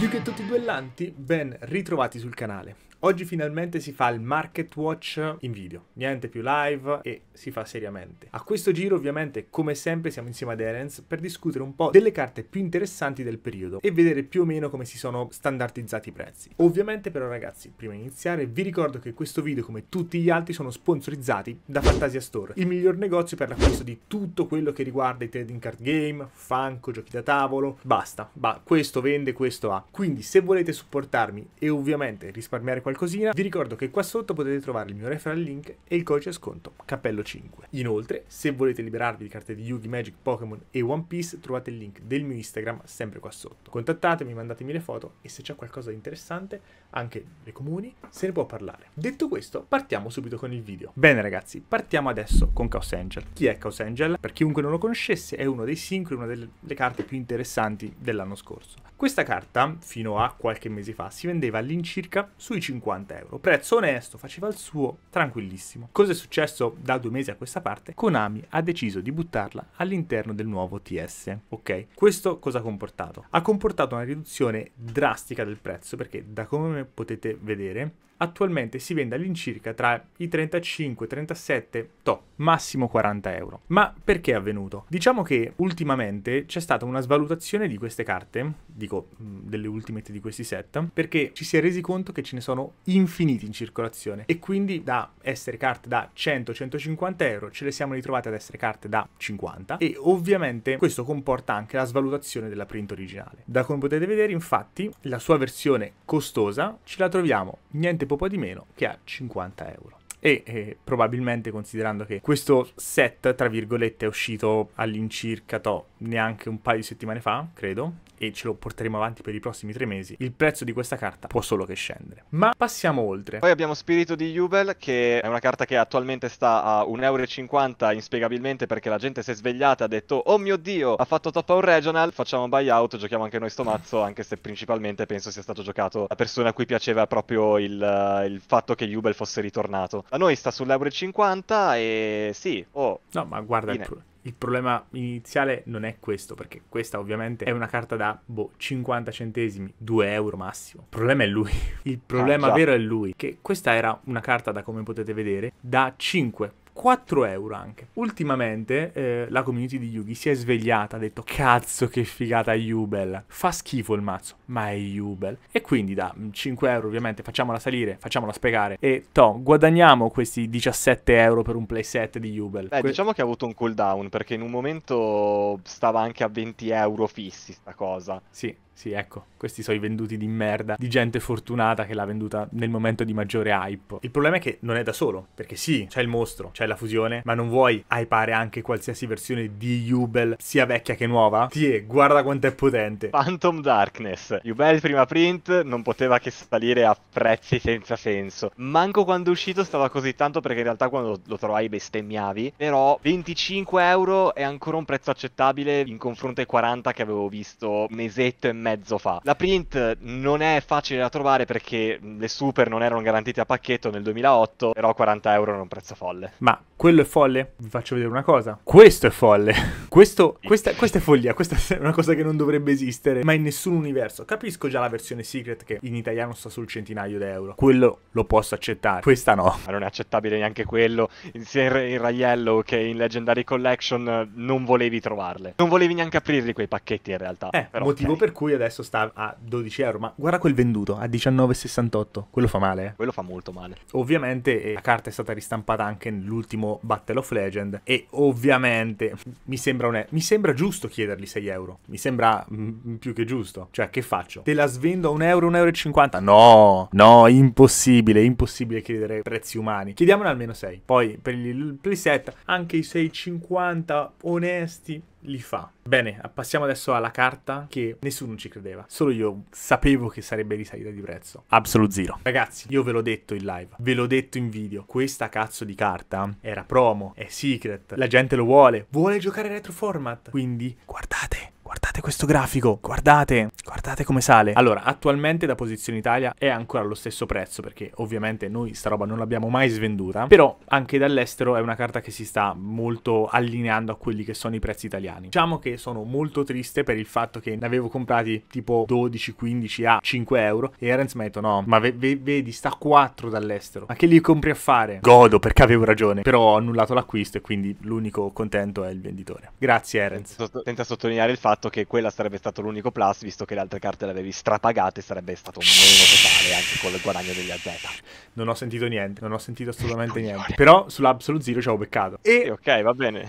Yuketo duellanti, ben ritrovati sul canale. Oggi finalmente si fa il market watch in video, niente più live e si fa seriamente. A questo giro ovviamente come sempre siamo insieme ad Erens per discutere un po' delle carte più interessanti del periodo e vedere più o meno come si sono standardizzati i prezzi. Ovviamente però ragazzi, prima di iniziare vi ricordo che questo video come tutti gli altri sono sponsorizzati da Fantasia Store, il miglior negozio per l'acquisto di tutto quello che riguarda i trading card game, fanco, giochi da tavolo, basta, ma questo vende, questo ha. Quindi se volete supportarmi e ovviamente risparmiare qualcosina, vi ricordo che qua sotto potete trovare il mio referral link e il codice sconto cappello 5. Inoltre, se volete liberarvi di carte di Yugi, Magic, Pokémon e One Piece, trovate il link del mio Instagram sempre qua sotto. Contattatemi, mandatemi le foto e se c'è qualcosa di interessante anche nei comuni, se ne può parlare. Detto questo, partiamo subito con il video. Bene ragazzi, partiamo adesso con Chaos Angel. Chi è Chaos Angel? Per chiunque non lo conoscesse, è uno dei sincroni, una delle carte più interessanti dell'anno scorso. Questa carta, fino a qualche mese fa, si vendeva all'incirca sui 50 euro. Prezzo onesto, faceva il suo tranquillissimo. Cosa è successo da due mesi a questa parte? Konami ha deciso di buttarla all'interno del nuovo TS. Ok, questo cosa ha comportato? Ha comportato una riduzione drastica del prezzo perché da come come potete vedere attualmente si vende all'incirca tra i 35, 37, to, massimo 40 euro. Ma perché è avvenuto? Diciamo che ultimamente c'è stata una svalutazione di queste carte, dico mm, delle ultimate di questi set, perché ci si è resi conto che ce ne sono infiniti in circolazione e quindi da essere carte da 100-150 euro ce le siamo ritrovate ad essere carte da 50 e ovviamente questo comporta anche la svalutazione della print originale. Da come potete vedere infatti la sua versione costosa ce la troviamo niente poco di meno, che a 50 euro e eh, probabilmente considerando che questo set tra virgolette è uscito all'incirca to, neanche un paio di settimane fa credo e ce lo porteremo avanti per i prossimi tre mesi, il prezzo di questa carta può solo che scendere. Ma passiamo oltre. Poi abbiamo Spirito di Jubel, che è una carta che attualmente sta a 1,50€ inspiegabilmente perché la gente si è svegliata e ha detto «Oh mio Dio, ha fatto top a un regional, facciamo buyout, giochiamo anche noi sto mazzo», anche se principalmente penso sia stato giocato la persona a cui piaceva proprio il, uh, il fatto che Jubel fosse ritornato. A noi sta sull'1,50€ e sì, oh... No, ma guarda, il, pro- il problema iniziale non è questo, perché questa ovviamente è una carta da boh, 50 centesimi, 2 euro massimo. Il problema è lui. Il problema ah, vero è lui. Che questa era una carta, da come potete vedere, da 5 4 euro anche. Ultimamente eh, la community di Yugi si è svegliata, ha detto cazzo che figata Jubel, fa schifo il mazzo, ma è Jubel. E quindi da 5 mm, euro ovviamente facciamola salire, facciamola spiegare e to, guadagniamo questi 17 euro per un playset di Yubel. Beh, que- diciamo che ha avuto un cooldown perché in un momento stava anche a 20 euro fissi sta cosa. Sì. Sì, ecco, questi sono i venduti di merda, di gente fortunata che l'ha venduta nel momento di maggiore hype. Il problema è che non è da solo, perché sì, c'è il mostro, c'è la fusione, ma non vuoi hypare anche qualsiasi versione di Jubel, sia vecchia che nuova? Sì, guarda quanto è potente. Phantom Darkness. Jubel prima print non poteva che salire a prezzi senza senso. Manco quando è uscito stava così tanto perché in realtà quando lo trovai bestemmiavi, però 25 euro è ancora un prezzo accettabile in confronto ai 40 che avevo visto un mesetto e mezzo mezzo fa. La print non è facile da trovare perché le super non erano garantite a pacchetto nel 2008, però 40 euro era un prezzo folle. Ma quello è folle? Vi faccio vedere una cosa. Questo è folle. Questo, questa, questa è follia, questa è una cosa che non dovrebbe esistere, ma in nessun universo. Capisco già la versione secret che in italiano sta sul centinaio d'euro. Quello lo posso accettare, questa no. Ma non è accettabile neanche quello, sia in, in Raiello che in Legendary Collection non volevi trovarle. Non volevi neanche aprirli quei pacchetti in realtà. Eh, però, motivo okay. per cui adesso sta a 12 euro, ma guarda quel venduto a 19,68, quello fa male. Eh. Quello fa molto male. Ovviamente eh, la carta è stata ristampata anche nell'ultimo Battle of Legend e ovviamente mi sembra, un... mi sembra giusto chiedergli 6 euro, mi sembra mh, mm, più che giusto, cioè che faccio? Te la svendo a 1 euro, 1,50 euro? E 50? No, no, impossibile, impossibile chiedere prezzi umani. Chiediamone almeno 6, poi per il playset anche i 6,50 onesti li fa. Bene, passiamo adesso alla carta che nessuno ci credeva, solo io sapevo che sarebbe risalita di prezzo. Absolute Zero. Ragazzi, io ve l'ho detto in live, ve l'ho detto in video, questa cazzo di carta era promo, è secret, la gente lo vuole, vuole giocare retro format, quindi guardate. Guardate questo grafico, guardate, guardate come sale. Allora, attualmente da posizione Italia è ancora allo stesso prezzo, perché ovviamente noi sta roba non l'abbiamo mai svenduta, però anche dall'estero è una carta che si sta molto allineando a quelli che sono i prezzi italiani. Diciamo che sono molto triste per il fatto che ne avevo comprati tipo 12, 15 a 5 euro e Erens mi ha detto no, ma ve ve vedi sta 4 dall'estero, ma che li compri a fare? Godo perché avevo ragione, però ho annullato l'acquisto e quindi l'unico contento è il venditore. Grazie Erens. Tenta, sotto sottolineare il fatto fatto che quella sarebbe stato l'unico plus, visto che le altre carte le avevi strapagate, sarebbe stato meno totale anche con il guadagno degli AZ. Non ho sentito niente, non ho sentito assolutamente niente. Però sull'Absolute Zero ci avevo beccato. E sì, ok, va bene.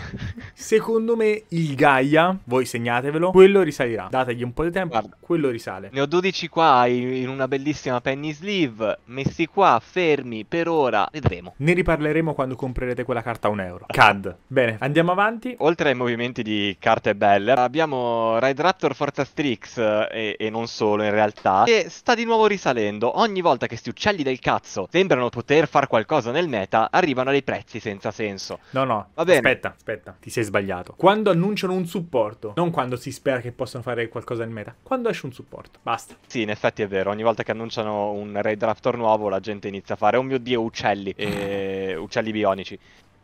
secondo me il Gaia, voi segnatevelo, quello risalirà. Dategli un po' di tempo, Guarda, quello risale. Ne ho 12 qua in una bellissima penny sleeve, messi qua, fermi per ora, vedremo. Ne riparleremo quando comprerete quella carta a un euro. CAD. bene, andiamo avanti. Oltre ai movimenti di carte belle, abbiamo sono Ride Raptor Forza Strix eh, e, e, non solo in realtà, e sta di nuovo risalendo. Ogni volta che questi uccelli del cazzo sembrano poter fare qualcosa nel meta, arrivano dei prezzi senza senso. No, no, Va bene. aspetta, aspetta, ti sei sbagliato. Quando annunciano un supporto, non quando si spera che possano fare qualcosa nel meta, quando esce un supporto, basta. Sì, in effetti è vero, ogni volta che annunciano un Raid Raptor nuovo la gente inizia a fare, oh mio dio, uccelli, e... uccelli bionici.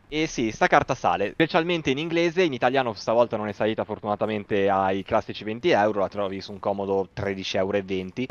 E sì, sta carta sale, specialmente in inglese, in italiano stavolta non è salita fortunatamente ai classici 20 euro, la trovi su un comodo 13,20 euro,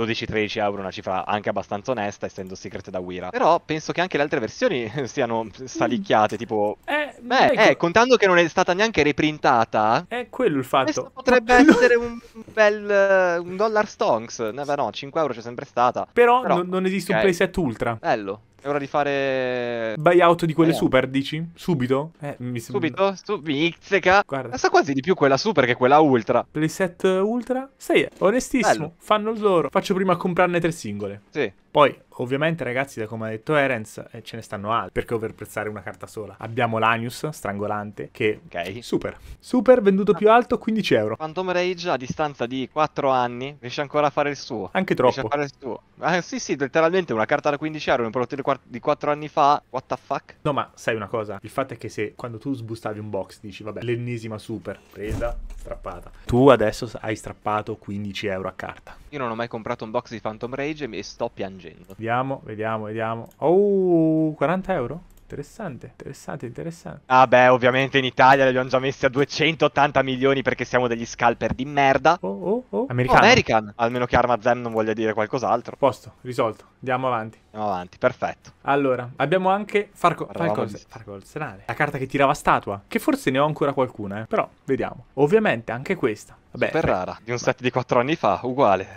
12-13 euro, una cifra anche abbastanza onesta, essendo Secret da Wira. Però penso che anche le altre versioni siano salicchiate, tipo... Eh, beh, eh, contando che non è stata neanche reprintata... È quello il fatto. Questo potrebbe essere un bel... un dollar stonks, no, no, 5 euro c'è sempre stata. Però, Però non, non esiste okay. un playset ultra. Bello. È ora di fare. Buyout di quelle eh. super, dici? Subito? Eh, mi sembra. Subito? Su... Mizzica. Guarda. Costa quasi di più quella super che quella ultra. Playset ultra? Sai, onestissimo. Bello. Fanno il loro. Faccio prima a comprarne tre singole. Sì. Poi, ovviamente, ragazzi, da come ha detto Erens, eh, ce ne stanno altri. Perché overprezzare una carta sola? Abbiamo l'Anius, strangolante, che okay. super. Super, venduto ah. più alto, 15 euro. Phantom Rage, a distanza di 4 anni, riesce ancora a fare il suo. Anche troppo. Riesce a fare il suo. Ah, sì, sì, letteralmente una carta da 15 euro, un prodotto di 4 anni fa, what the fuck? No, ma sai una cosa? Il fatto è che se quando tu sbustavi un box dici, vabbè, l'ennesima super, presa, strappata. Tu adesso hai strappato 15 euro a carta. Io non ho mai comprato un box di Phantom Rage e sto piangendo aggiungendo. Vediamo, vediamo, vediamo. Oh, 40 euro? Interessante, interessante, interessante. Ah beh, ovviamente in Italia li abbiamo già messi a 280 milioni perché siamo degli scalper di merda. Oh, oh, oh. oh Americano. Oh, American. Almeno che Armazem non voglia dire qualcos'altro. Posto, risolto. Andiamo avanti. Andiamo avanti, perfetto. Allora, abbiamo anche Farco... Farcolz... Farcolz... La carta che tirava statua, che forse ne ho ancora qualcuna, eh. Però, vediamo. Ovviamente anche questa Vabbè, rara di un set di 4 anni fa, uguale.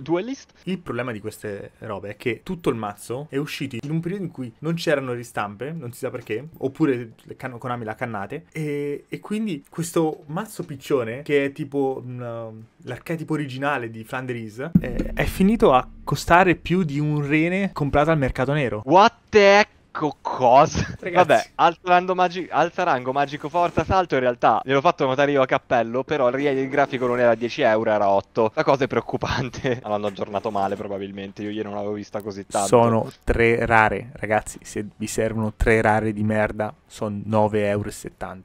Duelist. Il problema di queste robe è che tutto il mazzo è uscito in un periodo in cui non c'erano ristampe, non si sa perché, oppure Konami la cannate, e, e quindi questo mazzo piccione, che è tipo mh, um, l'archetipo originale di Flanders, è, è finito a costare più di un rene comprato al mercato nero. What the heck? Magico cosa? Ragazzi. Vabbè, alto, magi- alto rango magico forza salto in realtà gliel'ho fatto notare io a cappello, però il grafico non era 10 euro, era 8. La cosa è preoccupante. L'hanno aggiornato male probabilmente, io ieri non l'avevo vista così tanto. Sono tre rare, ragazzi, se vi servono tre rare di merda, sono 9,70 euro,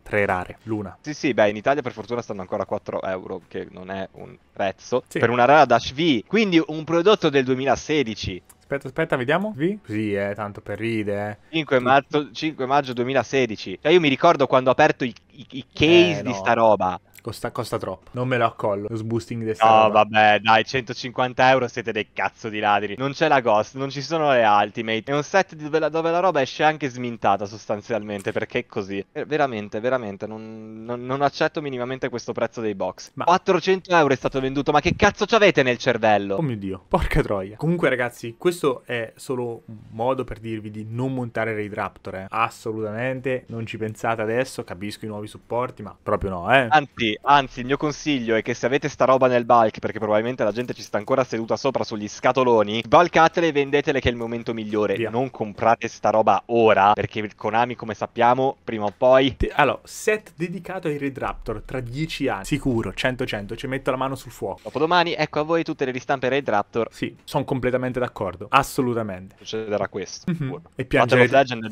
tre rare, l'una. Sì, sì, beh, in Italia per fortuna stanno ancora 4 euro, che non è un prezzo, sì. per una rara Dash V. Quindi un prodotto del 2016 aspetta, aspetta, vediamo. V? Sì, eh, tanto per ride. 5, eh. marzo, 5 maggio 2016. Cioè, io mi ricordo quando ho aperto i, i, i case eh, no. di sta roba. Costa, costa, troppo. Non me lo accollo. Lo sboosting destino. No, vabbè, dai, 150 euro siete dei cazzo di ladri. Non c'è la Ghost, non ci sono le Ultimate. È un set dove la, dove la roba esce anche smintata sostanzialmente, perché è così. Eh, veramente, veramente, non, non, non, accetto minimamente questo prezzo dei box. Ma... 400 euro è stato venduto, ma che cazzo ci avete nel cervello? Oh mio Dio, porca troia. Comunque ragazzi, questo è solo un modo per dirvi di non montare Raid Raptor, eh. Assolutamente, non ci pensate adesso, capisco i nuovi supporti, ma proprio no, eh. Anzi, anzi, il mio consiglio è che se avete sta roba nel bulk, perché probabilmente la gente ci sta ancora seduta sopra sugli scatoloni, balcatele e vendetele che è il momento migliore. Via. Non comprate sta roba ora, perché il Konami, come sappiamo, prima o poi... Allora, set dedicato ai Red Raptor tra 10 anni, sicuro, 100-100, ci metto la mano sul fuoco. Dopodomani, ecco a voi tutte le ristampe Red Raptor. Sì, sono completamente d'accordo, assolutamente. Succederà questo. Mm-hmm. E piangere... Legend,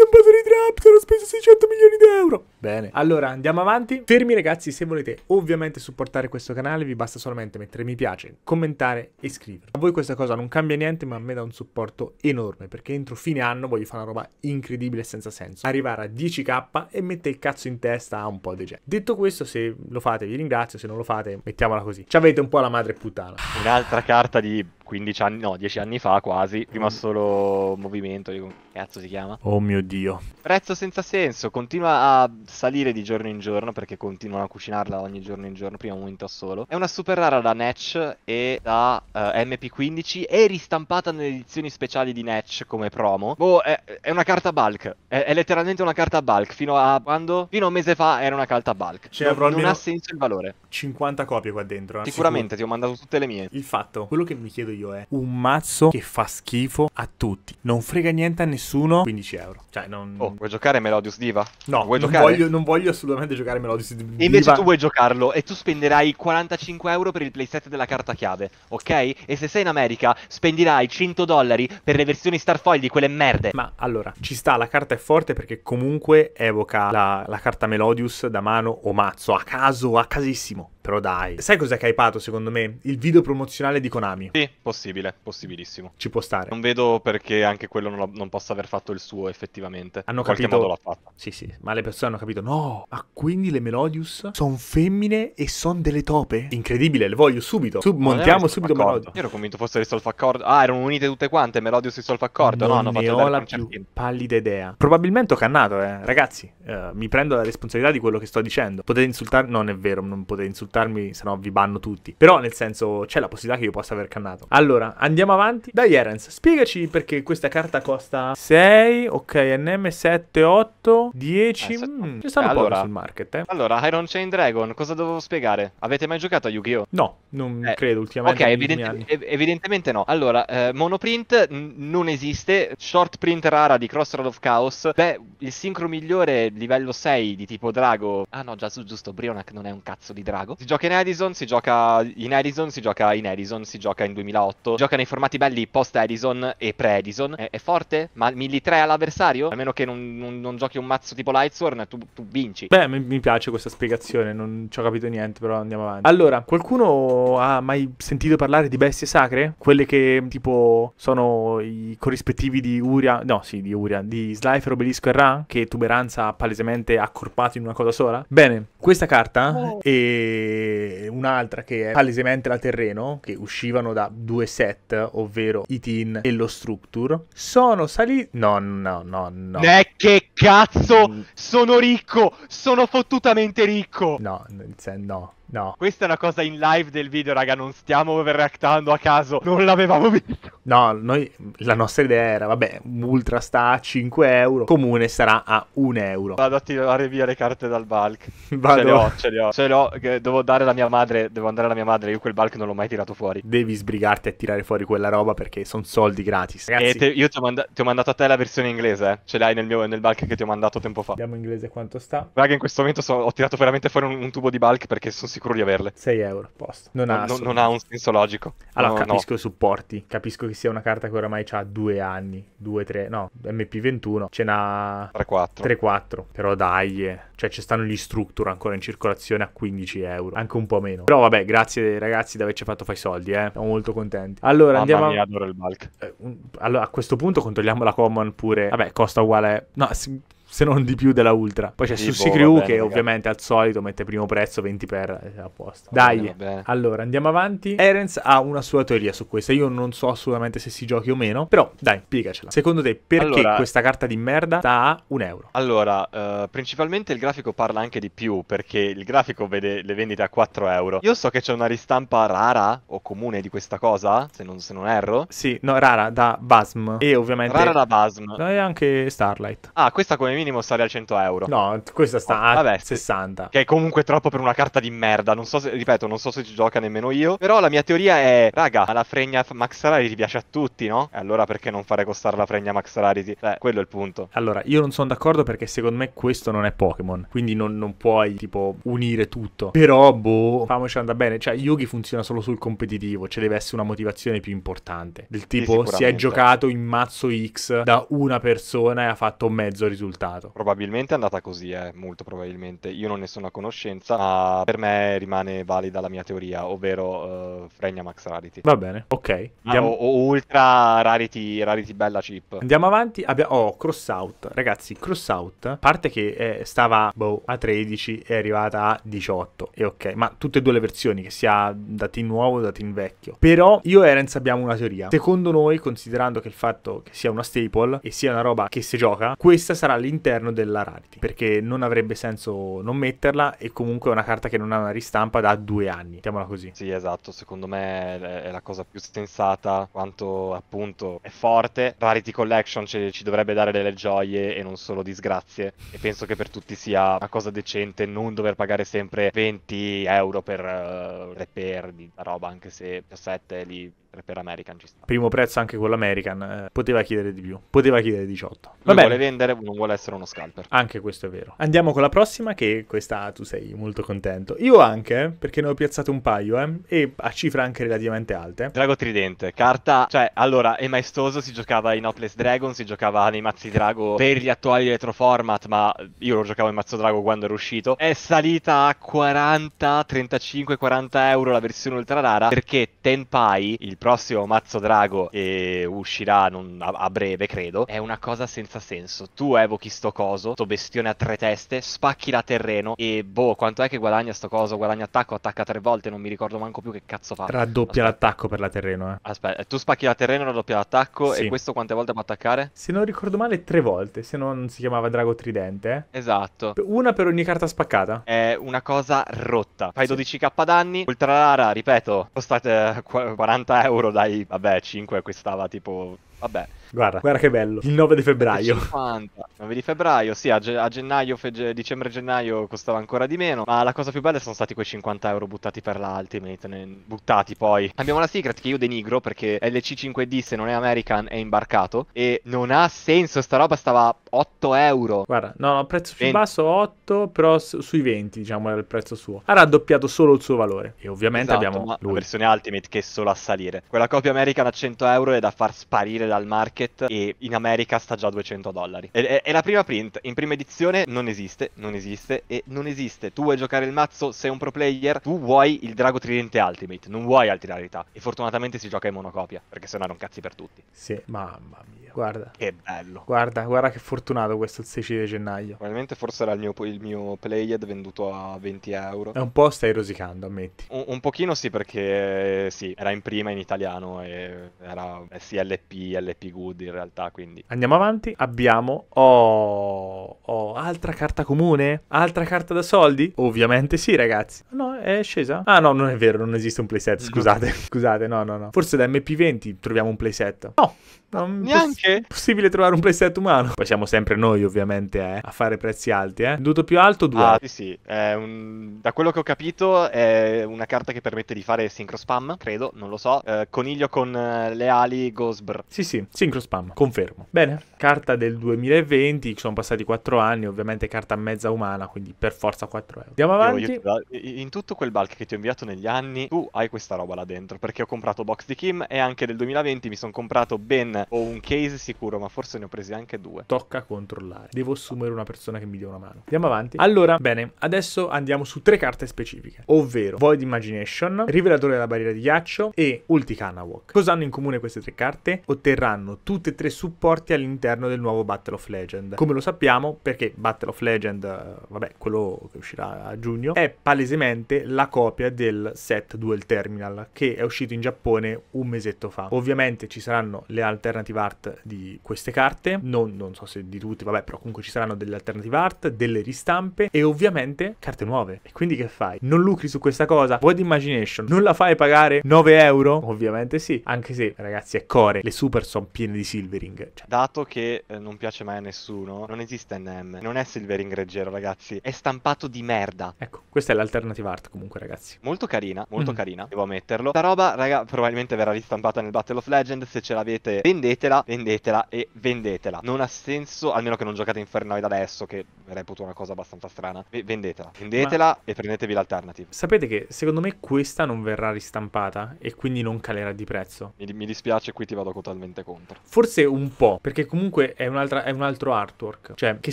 un po' di Traptor, sono speso 600 milioni di euro. Bene, allora andiamo avanti. Fermi ragazzi, se volete ovviamente supportare questo canale vi basta solamente mettere mi piace, commentare e iscrivervi. A voi questa cosa non cambia niente, ma a me dà un supporto enorme, perché entro fine anno voglio fare una roba incredibile e senza senso. Arrivare a 10k e mettere il cazzo in testa a un po' di gente. Detto questo, se lo fate vi ringrazio, se non lo fate mettiamola così. Ci avete un po' la madre puttana. Un'altra carta di 15 anni, no, 10 anni fa quasi, prima mm. solo movimento, dico, cazzo si chiama? Oh mio dio. Prezzo senza senso, continua a salire di giorno in giorno perché continuano a cucinarla ogni giorno in giorno, prima un momento solo. È una super rara da Natch e da uh, MP15 e ristampata nelle edizioni speciali di Natch come promo. Boh, è, è una carta bulk, è, è, letteralmente una carta bulk, fino a quando? Fino a un mese fa era una carta bulk. Cioè, non, avrò non ha senso il valore. 50 copie qua dentro. Eh? Sicuramente, Sicur ti ho mandato tutte le mie. Il fatto, quello che mi chiedo io io è un mazzo che fa schifo a tutti. Non frega niente a nessuno. 15 euro. Cioè, non... Oh, vuoi giocare Melodius Diva? No, vuoi non, giocare? Voglio, non voglio assolutamente giocare Melodius Diva. E invece tu vuoi giocarlo e tu spenderai 45 euro per il playset della carta chiave, ok? E se sei in America spenderai 100 dollari per le versioni Starfoil di quelle merde. Ma allora, ci sta, la carta è forte perché comunque evoca la, la carta Melodius da mano o mazzo, a caso, a casissimo però dai. Sai cos'è che hai pato secondo me? Il video promozionale di Konami. Sì, possibile, possibilissimo. Ci può stare. Non vedo perché anche quello non, non possa aver fatto il suo effettivamente. Hanno qualche capito... modo l'ha fatto. Sì, sì, ma le persone hanno capito, no, ma quindi le Melodius sono femmine e sono delle tope? Incredibile, le voglio subito. Sub- montiamo subito Melodius. Io ero convinto fosse risolto accordo. Ah, erano unite tutte quante, Melodius e Solfa accordo. no, hanno fatto ho la più pallida idea. Probabilmente ho cannato, eh. Ragazzi, eh, mi prendo la responsabilità di quello che sto dicendo. Potete insultare... Non è vero, non potete insultare insultarmi, se no vi banno tutti. Però, nel senso, c'è la possibilità che io possa aver cannato. Allora, andiamo avanti. Dai, Erens, spiegaci perché questa carta costa 6, ok, NM 7, 8, 10. Eh, se... mm, ci stanno eh, allora, sul market, eh. Allora, Iron Chain Dragon, cosa dovevo spiegare? Avete mai giocato a Yu-Gi-Oh? No, non eh, credo ultimamente. Ok, evidenti ev evidentemente no. Allora, eh, monoprint non esiste, short print rara di Crossroad of Chaos. Beh, il sincro migliore livello 6 di tipo drago. Ah no, già su, giusto, Brionac non è un cazzo di drago. Si gioca in Edison, si gioca in Edison, si gioca in Edison, si gioca in 2008. gioca nei formati belli post-Edison e pre-Edison. È, è, forte? Ma milli 3 all'avversario? A meno che non, non, non, giochi un mazzo tipo Lightsworn, tu, tu vinci. Beh, mi, mi piace questa spiegazione, non ci ho capito niente, però andiamo avanti. Allora, qualcuno ha mai sentito parlare di bestie sacre? Quelle che tipo sono i corrispettivi di Uria, no sì, di Uria, di Slifer, Obelisco e Ra, che tuberanza ha palesemente accorpato in una cosa sola? Bene, questa carta oh. è e un'altra che è palesemente la Terreno, che uscivano da due set, ovvero i Itin e lo Structure, sono saliti... No, no, no, no. Eh, che cazzo! Mm. Sono ricco! Sono fottutamente ricco! No, no. No. Questa è una cosa in live del video, raga, non stiamo overreactando a caso, non l'avevamo visto. No, noi, la nostra idea era, vabbè, Ultra sta a 5 euro, Comune sarà a 1 euro. Vado a tirare via le carte dal bulk. Vado. Ce le ho, ce le ho. Ce le ho, devo dare la mia madre, devo andare alla mia madre, io quel bulk non l'ho mai tirato fuori. Devi sbrigarti a tirare fuori quella roba perché sono soldi gratis. Ragazzi. E te, io ti ho, manda- ti ho, mandato a te la versione inglese, eh. ce l'hai nel, mio, nel bulk che ti ho mandato tempo fa. Vediamo in inglese quanto sta. Raga, in questo momento so, ho tirato veramente fuori un, un tubo di bulk perché sono sicuro sicuro di averle. 6 euro, posto. Non, ha, non, non ha, un senso logico. Allora, no, capisco no. i supporti, capisco che sia una carta che oramai ha due anni, Due, tre, no, MP21, ce n'ha 3-4. Però dai, eh. cioè ci stanno gli structure ancora in circolazione a 15 euro, anche un po' meno. Però vabbè, grazie ragazzi di averci fatto fai soldi, eh. Siamo molto contenti. Allora, Mamma andiamo... Mia, adoro il bulk. Eh, allora, a questo punto controlliamo la common pure. Vabbè, costa uguale... No, si se non di più della Ultra. Poi c'è tipo, boh, Crew bene, che ragazzi. ovviamente al solito mette primo prezzo 20 per eh, a posto. Dai, allora andiamo avanti. Erens ha una sua teoria su questa. Io non so assolutamente se si giochi o meno, però dai, spiegacela. Secondo te perché allora, questa carta di merda sta a un euro? Allora, uh, principalmente il grafico parla anche di più perché il grafico vede le vendite a 4 euro. Io so che c'è una ristampa rara o comune di questa cosa, se non, se non erro. Sì, no, rara da Basm e ovviamente... Rara da Basm. E anche Starlight. Ah, questa come minimo sale a 100 euro. No, questa sta oh, a vabbè, 60. Che è comunque troppo per una carta di merda. Non so se, ripeto, non so se ci gioca nemmeno io. Però la mia teoria è, raga, la fregna max rarity piace a tutti, no? E allora perché non fare costare la fregna max rarity? Beh, quello è il punto. Allora, io non sono d'accordo perché secondo me questo non è Pokémon. Quindi non, non, puoi, tipo, unire tutto. Però, boh, famoci andare bene. Cioè, Yugi funziona solo sul competitivo. Ci deve essere una motivazione più importante. Del tipo, sì, si è giocato in mazzo X da una persona e ha fatto mezzo risultato risultato. Probabilmente è andata così, eh, molto probabilmente. Io non ne sono a conoscenza, ma per me rimane valida la mia teoria, ovvero uh, Fregna Max Rarity. Va bene, ok. Ah, Andiamo... Ah, o, o, Ultra Rarity, Rarity Bella Chip. Andiamo avanti, Abbia... oh, out. Ragazzi, cross out. parte che è, eh, stava boh, a 13 è arrivata a 18. E ok, ma tutte e due le versioni, che sia da team nuovo o da team vecchio. Però io e Renz abbiamo una teoria. Secondo noi, considerando che il fatto che sia una staple e sia una roba che si gioca, questa sarà l'interno all'interno della Rarity, perché non avrebbe senso non metterla e comunque è una carta che non ha una ristampa da due anni, mettiamola così. Sì, esatto, secondo me è la cosa più sensata, quanto appunto è forte. Rarity Collection ci, ci dovrebbe dare delle gioie e non solo disgrazie e penso che per tutti sia una cosa decente non dover pagare sempre 20 euro per uh, repair di roba, anche se 17 lì per American ci sta. Primo prezzo anche con l'American, eh, poteva chiedere di più, poteva chiedere 18. Vabbè, vuole vendere, non vuole essere essere uno scalper. Anche questo è vero. Andiamo con la prossima, che questa tu sei molto contento. Io anche, perché ne ho piazzato un paio, eh, e a cifre anche relativamente alte. Drago Tridente, carta, cioè, allora, è maestoso, si giocava in Outlast Dragon, si giocava nei mazzi Drago per gli attuali retro format, ma io lo giocavo in mazzo Drago quando era uscito. È salita a 40, 35, 40 euro la versione ultra rara, perché Tenpai, il prossimo mazzo Drago, e uscirà non, a, a, breve, credo, è una cosa senza senso. Tu evochi sto coso, sto bestione a tre teste, spacchi la terreno e boh, quanto è che guadagna sto coso? Guadagna attacco, attacca tre volte, non mi ricordo manco più che cazzo fa. Raddoppia Aspetta. l'attacco per la terreno, eh. Aspetta, tu spacchi la terreno, raddoppia l'attacco sì. e questo quante volte può attaccare? Se non ricordo male, tre volte, se non si chiamava Drago Tridente. Eh? Esatto. Una per ogni carta spaccata. È una cosa rotta. Fai sì. 12k danni, ultra rara, ripeto, costate 40 eh, euro dai, vabbè, 5 acquistava tipo Vabbè. Guarda, guarda che bello, il 9 di febbraio. 50. 9 di febbraio, sì, a, ge- a gennaio, fe- dicembre-gennaio costava ancora di meno, ma la cosa più bella sono stati quei 50 euro buttati per la ne- buttati poi. Abbiamo la Secret che io denigro perché LC5D se non è American è imbarcato e non ha senso, sta roba stava 8 euro. Guarda, no, no prezzo più 20. basso 8, però su- sui 20 diciamo era il prezzo suo. Ha raddoppiato solo il suo valore e ovviamente esatto, abbiamo la versione Ultimate che è solo a salire. Quella copia American a 100 euro è da far sparire dal market e in America sta già a 200 dollari. È, è, è, la prima print, in prima edizione non esiste, non esiste e non esiste. Tu vuoi giocare il mazzo, sei un pro player, tu vuoi il drago tridente ultimate, non vuoi altre rarità. E fortunatamente si gioca in monocopia, perché sennò non un cazzi per tutti. Sì, mamma mia gennaio. Guarda. Che bello. Guarda, guarda che fortunato questo il 16 gennaio. Probabilmente forse era il mio, il mio playhead venduto a 20 euro. È un po' stai rosicando, ammetti. Un, un pochino sì, perché eh, sì, era in prima in italiano e era eh, SLP, LP Good in realtà, quindi. Andiamo avanti, abbiamo... Oh, oh, altra carta comune? Altra carta da soldi? Ovviamente sì, ragazzi. No, è scesa? Ah no, non è vero, non esiste un playset, scusate. No. Scusate, no, no, no. Forse da MP20 troviamo un playset. No, non, perché? Possibile trovare un playset umano. Poi siamo sempre noi, ovviamente, eh, a fare prezzi alti, eh. Dovuto più alto, due. Ah, sì, sì. Un... Da quello che ho capito, è una carta che permette di fare sincro spam, credo, non lo so. Eh, coniglio con eh, le ali, Gosbr. Sì, sì, sincro spam, confermo. Bene, carta del 2020, ci sono passati 4 anni, ovviamente carta mezza umana, quindi per forza 4 euro. Andiamo avanti. Io, io, in tutto quel bulk che ti ho inviato negli anni, tu hai questa roba là dentro, perché ho comprato box di Kim e anche del 2020 mi sono comprato ben o un case presi sicuro, ma forse ne ho presi anche due. Tocca controllare. Devo assumere una persona che mi dia una mano. Andiamo avanti. Allora, bene, adesso andiamo su tre carte specifiche, ovvero Void Imagination, Rivelatore della barriera di ghiaccio e Ulticanawalk. Cosa hanno in comune queste tre carte? Otterranno tutte e tre supporti all'interno del nuovo Battle of Legend. Come lo sappiamo, perché Battle of Legend, eh, vabbè, quello che uscirà a giugno, è palesemente la copia del set Duel Terminal che è uscito in Giappone un mesetto fa. Ovviamente ci saranno le alternative art di queste carte, non, non so se di tutte, vabbè, però comunque ci saranno delle alternative art, delle ristampe e ovviamente carte nuove. E quindi che fai? Non lucri su questa cosa? Void Imagination, non la fai pagare 9 euro? Ovviamente sì, anche se ragazzi è core, le super sono piene di silvering. Cioè. Dato che eh, non piace mai a nessuno, non esiste NM, non è silvering reggero ragazzi, è stampato di merda. Ecco, questa è l'alternative art comunque ragazzi. Molto carina, molto mm. carina, devo ammetterlo. La roba raga probabilmente verrà ristampata nel Battle of Legend, se ce l'avete vendetela, vendetela prendetela e vendetela. Non ha senso, almeno che non giocate Infernoid adesso, che reputo una cosa abbastanza strana. V- vendetela. Vendetela Ma... e prendetevi l'alternative. Sapete che secondo me questa non verrà ristampata e quindi non calerà di prezzo. Mi, mi dispiace, qui ti vado totalmente contro. Forse un po', perché comunque è, è un altro artwork. Cioè, che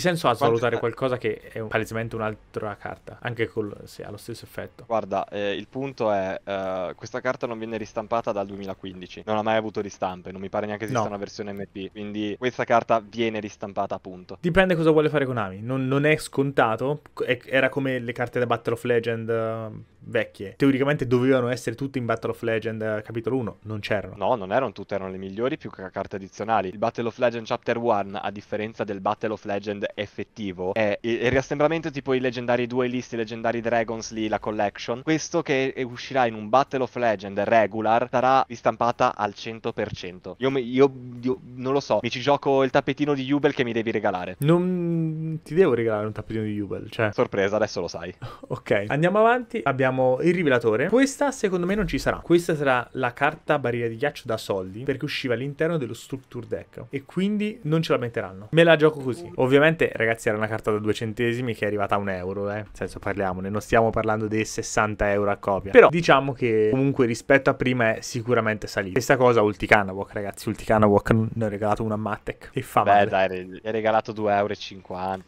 senso ha valutare è... Eh. qualcosa che è un, palesemente un'altra carta? Anche col, se ha lo stesso effetto. Guarda, eh, il punto è, eh, questa carta non viene ristampata dal 2015. Non ha mai avuto ristampe, non mi pare neanche esista no. una versione MT IP. Quindi questa carta viene ristampata, appunto. Dipende cosa vuole fare Konami. Non, non è scontato. Era come le carte da Battle of Legend vecchie, teoricamente dovevano essere tutte in Battle of Legend eh, capitolo 1, non c'erano. No, non erano tutte, erano le migliori più che carte addizionali. Il Battle of Legend Chapter 1, a differenza del Battle of Legend effettivo, è il riassembramento tipo i leggendari duelisti, i leggendari Dragons lì, la collection. Questo che uscirà in un Battle of Legend regular sarà ristampata al 100%. Io, io, io non lo so, mi ci gioco il tappetino di Jubel che mi devi regalare. Non ti devo regalare un tappetino di Jubel, cioè... Sorpresa, adesso lo sai. ok, andiamo avanti. Abbiamo abbiamo il rivelatore. Questa secondo me non ci sarà. Questa sarà la carta barriera di ghiaccio da soldi perché usciva all'interno dello structure deck e quindi non ce la metteranno. Me la gioco così. Ovviamente ragazzi era una carta da due centesimi che è arrivata a un euro, eh. Nel senso parliamone, non stiamo parlando dei 60 euro a copia. Però diciamo che comunque rispetto a prima è sicuramente salita. Questa cosa Ulticana Walk ragazzi, Ulticana Walk ne ho regalato una a Mattec e fa Beh, male. dai, hai regalato 2,50 euro,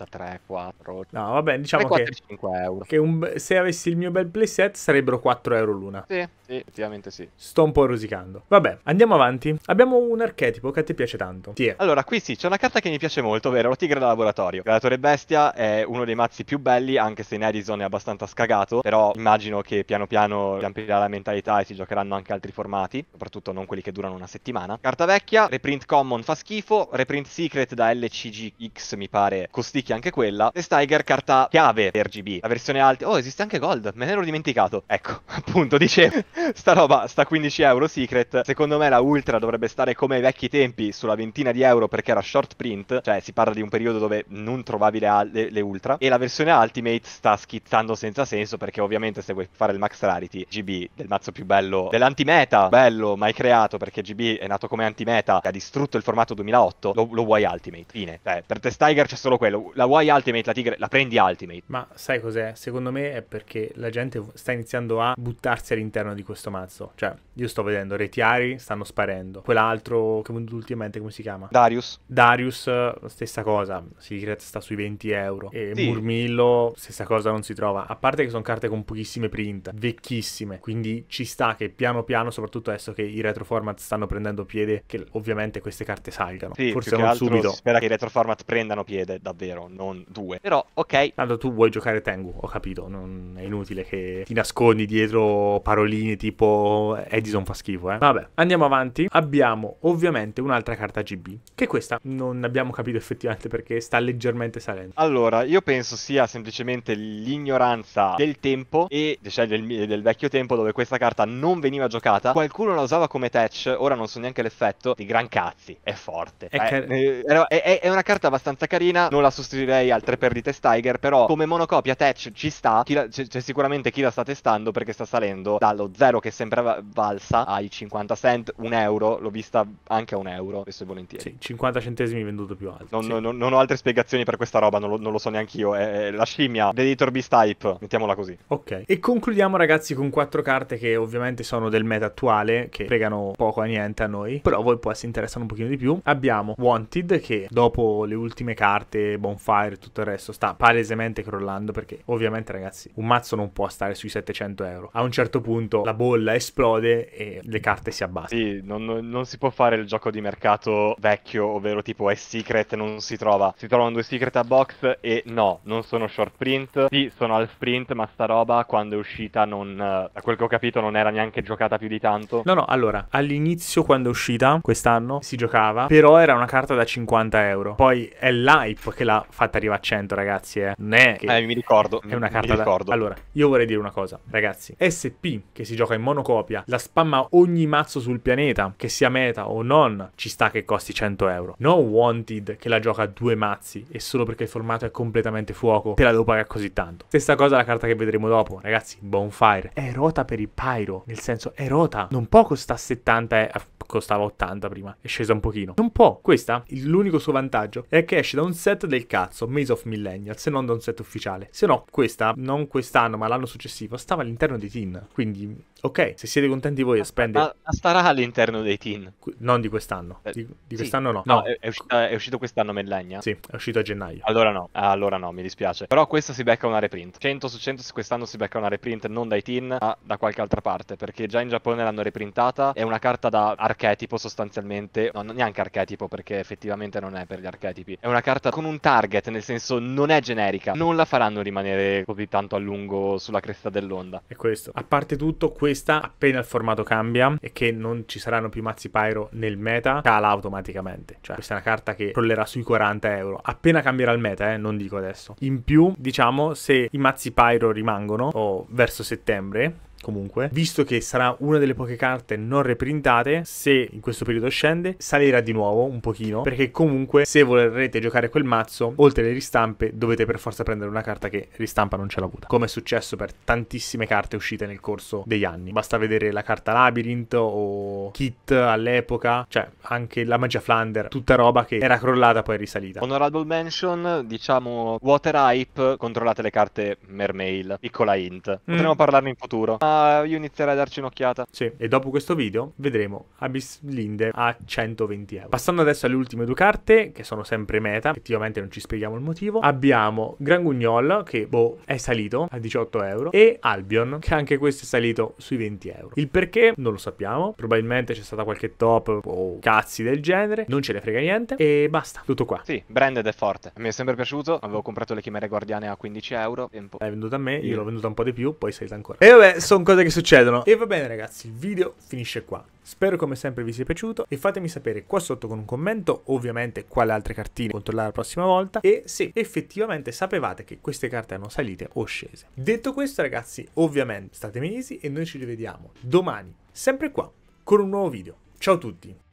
3, 4. No, vabbè, diciamo 3, 4, che, 5 euro. che un, se avessi il mio bel PlayStation set sarebbero 4 euro l'una. Sì, sì, effettivamente sì. Sto un po' rosicando. Vabbè, andiamo avanti. Abbiamo un archetipo che a te piace tanto. Tiè. Allora, qui sì, c'è una carta che mi piace molto, ovvero la tigre da laboratorio. Galatore bestia è uno dei mazzi più belli, anche se in Edison è abbastanza scagato, però immagino che piano piano si la mentalità e si giocheranno anche altri formati, soprattutto non quelli che durano una settimana. Carta vecchia, reprint common fa schifo, reprint secret da LCGX mi pare costicchia anche quella. E Steiger carta chiave RGB, la versione alta. Oh, esiste anche gold, me ne ero dimenticato dimenticato. Ecco, appunto, dicevo, sta roba sta 15 euro secret. Secondo me la Ultra dovrebbe stare come ai vecchi tempi sulla ventina di euro perché era short print, cioè si parla di un periodo dove non trovavi le, le, le Ultra. E la versione Ultimate sta schizzando senza senso perché ovviamente se vuoi fare il max rarity, GB del mazzo più bello dell'antimeta, bello, mai creato perché GB è nato come antimeta, ha distrutto il formato 2008, lo, lo vuoi Ultimate. Fine. Cioè, per Test Tiger c'è solo quello. La vuoi Ultimate, la Tigre, la prendi Ultimate. Ma sai cos'è? Secondo me è perché la gente sta iniziando a buttarsi all'interno di questo mazzo. Cioè, io sto vedendo Retiari, stanno sparendo. Quell'altro, come ultimamente, come si chiama? Darius. Darius, stessa cosa. Secret sta sui 20 euro. E sì. Murmillo, stessa cosa, non si trova. A parte che sono carte con pochissime print, vecchissime. Quindi ci sta che piano piano, soprattutto adesso che i retroformat stanno prendendo piede, che ovviamente queste carte salgano. Sì, Forse non subito. Si spera che i retroformat prendano piede, davvero, non due. Però, ok. Tanto tu vuoi giocare Tengu, ho capito. Non è inutile che ti nascondi dietro paroline tipo Edison fa schifo, eh. Vabbè, andiamo avanti. Abbiamo ovviamente un'altra carta GB, che questa non abbiamo capito effettivamente perché sta leggermente salendo. Allora, io penso sia semplicemente l'ignoranza del tempo e cioè del, del vecchio tempo dove questa carta non veniva giocata. Qualcuno la usava come touch, ora non so neanche l'effetto. Di gran cazzi, è forte. È, eh, car- eh, è, è, è una carta abbastanza carina, non la sostituirei altre perdite Stiger, però come monocopia touch ci sta, chi la, c'è, cioè, c'è sicuramente chi la Nvidia sta testando perché sta salendo dallo 0 che sembrava valsa ai 50 cent, un euro, l'ho vista anche a un euro, questo è volentieri. Sì, 50 centesimi venduto più alto. Non, sì. non, non ho altre spiegazioni per questa roba, non lo, non lo so neanche io, è, è la scimmia l'editor Beast Type, mettiamola così. Ok, e concludiamo ragazzi con quattro carte che ovviamente sono del meta attuale, che pregano poco a niente a noi, però a voi può si interessano un pochino di più. Abbiamo Wanted che dopo le ultime carte, Bonfire e tutto il resto sta palesemente crollando perché ovviamente ragazzi un mazzo non può stare sui 700 euro. A un certo punto la bolla esplode e le carte si abbassano. Sì, non, non si può fare il gioco di mercato vecchio, ovvero tipo è secret, non si trova. Si trovano due secret a box e no, non sono short print. Sì, sono al sprint, ma sta roba quando è uscita non... Eh, da quel che ho capito non era neanche giocata più di tanto. No, no, allora, all'inizio quando è uscita, quest'anno, si giocava, però era una carta da 50 euro. Poi è l'hype che l'ha fatta arrivare a 100, ragazzi, eh. Non è eh, che... Eh, mi ricordo. È una carta mi da... Allora, io vorrei dire una una cosa, ragazzi, SP che si gioca in monocopia, la spamma ogni mazzo sul pianeta, che sia meta o non, ci sta che costi 100 euro. No Wanted che la gioca a due mazzi e solo perché il formato è completamente fuoco, te la devo pagare così tanto. Stessa cosa la carta che vedremo dopo, ragazzi, Bonfire. È rota per il pyro, nel senso è rota, non può costare 70 e... Eh, costava 80 prima, è scesa un pochino. Non può. Questa, l'unico suo vantaggio è che esce da un set del cazzo, Maze of Millennial, se non da un set ufficiale. Se no, questa, non quest'anno, ma l'anno successivo successivo stava all'interno dei teen. Quindi, ok, se siete contenti voi a spendere... Ma, starà all'interno dei teen? Non di quest'anno. Eh, di, di quest'anno no. No, no. È, è, è, uscito quest'anno Mellagna? Sì, è uscito a gennaio. Allora no, ah, allora no, mi dispiace. Però questa si becca una reprint. 100 su 100 se quest'anno si becca una reprint non dai teen, ma da qualche altra parte. Perché già in Giappone l'hanno reprintata. È una carta da archetipo sostanzialmente. No, neanche archetipo perché effettivamente non è per gli archetipi. È una carta con un target, nel senso non è generica. Non la faranno rimanere così tanto a lungo sulla cresta dell'onda. È questo. A parte tutto, questa, appena il formato cambia e che non ci saranno più mazzi pyro nel meta, cala automaticamente. Cioè, questa è una carta che crollerà sui 40 euro. Appena cambierà il meta, eh, non dico adesso. In più, diciamo, se i mazzi pyro rimangono, o verso settembre, comunque, visto che sarà una delle poche carte non reprintate, se in questo periodo scende, salirà di nuovo un pochino, perché comunque se vorrete giocare quel mazzo, oltre alle ristampe, dovete per forza prendere una carta che ristampa non ce l'ha avuta, come è successo per tantissime carte uscite nel corso degli anni. Basta vedere la carta Labyrinth o Kit all'epoca, cioè anche la magia Flander, tutta roba che era crollata poi è risalita. Honorable mention, diciamo Water Hype, controllate le carte Mermail, piccola hint. Potremmo mm. parlarne in futuro. Ma io inizierei a darci un'occhiata. Sì, e dopo questo video vedremo Abyss Linde a 120 euro. Passando adesso alle ultime due carte, che sono sempre meta, effettivamente non ci spieghiamo il motivo, abbiamo Grangugnol, che boh, è salito a 18 euro, e Albion, che anche questo è salito sui 20 euro. Il perché non lo sappiamo, probabilmente c'è stata qualche top o cazzi del genere, non ce ne frega niente, e basta, tutto qua. Sì, branded è forte, mi è sempre piaciuto, avevo comprato le chimere guardiane a 15 euro, tempo. L'hai venduta a me, io l'ho venduta un po' di più, poi salita ancora. E vabbè, sono con cose che succedono. E va bene ragazzi, il video finisce qua. Spero come sempre vi sia piaciuto e fatemi sapere qua sotto con un commento, ovviamente quale altre cartine controllare la prossima volta e se effettivamente sapevate che queste carte erano salite o scese. Detto questo ragazzi, ovviamente state easy e noi ci rivediamo domani, sempre qua, con un nuovo video. Ciao a tutti!